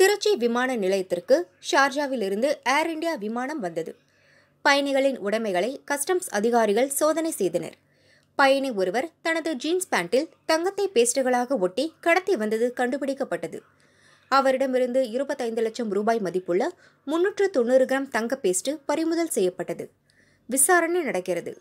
திருச்சி விமான நிலையத்திற்கு ஷார்ஜாவிலிருந்து ஏர் இந்தியா விமானம் வந்தது பயணிகளின் உடைமைகளை கஸ்டம்ஸ் அதிகாரிகள் சோதனை செய்தனர் பயணி ஒருவர் தனது ஜீன்ஸ் பேண்டில் தங்கத்தை பேஸ்டுகளாக ஒட்டி கடத்தி வந்தது கண்டுபிடிக்கப்பட்டது அவரிடமிருந்து இருபத்தைந்து லட்சம் ரூபாய் மதிப்புள்ள முன்னூற்று தொண்ணூறு கிராம் தங்க பேஸ்ட் பறிமுதல் செய்யப்பட்டது விசாரணை நடக்கிறது